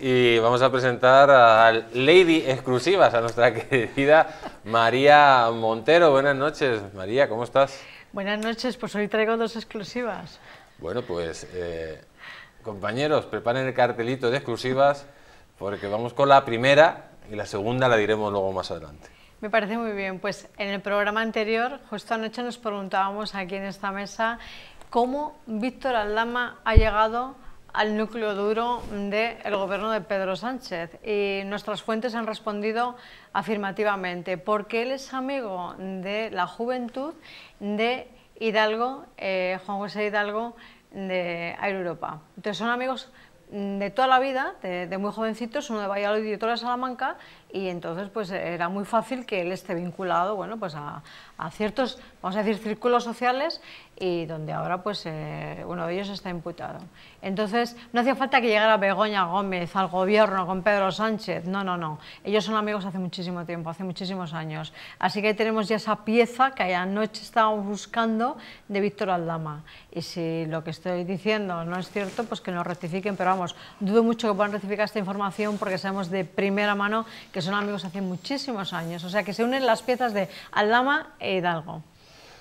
y vamos a presentar a Lady Exclusivas, a nuestra querida María Montero. Buenas noches, María, ¿cómo estás? Buenas noches, pues hoy traigo dos exclusivas. Bueno, pues eh, compañeros, preparen el cartelito de exclusivas porque vamos con la primera y la segunda la diremos luego más adelante. Me parece muy bien, pues en el programa anterior, justo anoche nos preguntábamos aquí en esta mesa cómo Víctor Aldama ha llegado al núcleo duro del el gobierno de Pedro Sánchez y nuestras fuentes han respondido afirmativamente porque él es amigo de la juventud de Hidalgo, eh, Juan José Hidalgo de Air Europa. Entonces son amigos de toda la vida, de, de muy jovencitos, uno de Valladolid y otro de Salamanca y entonces pues era muy fácil que él esté vinculado bueno pues a, ciertos vamos a decir círculos sociales y donde ahora pues eh, uno de ellos está imputado entonces no hacía falta que llegara Begoña Gómez al gobierno con Pedro Sánchez no no no ellos son amigos hace muchísimo tiempo hace muchísimos años así que tenemos ya esa pieza que anoche estábamos buscando de Víctor Aldama y si lo que estoy diciendo no es cierto pues que nos rectifiquen pero vamos dudo mucho que puedan rectificar esta información porque sabemos de primera mano que son amigos hace muchísimos años, o sea que se unen las piezas de Aldama e Hidalgo.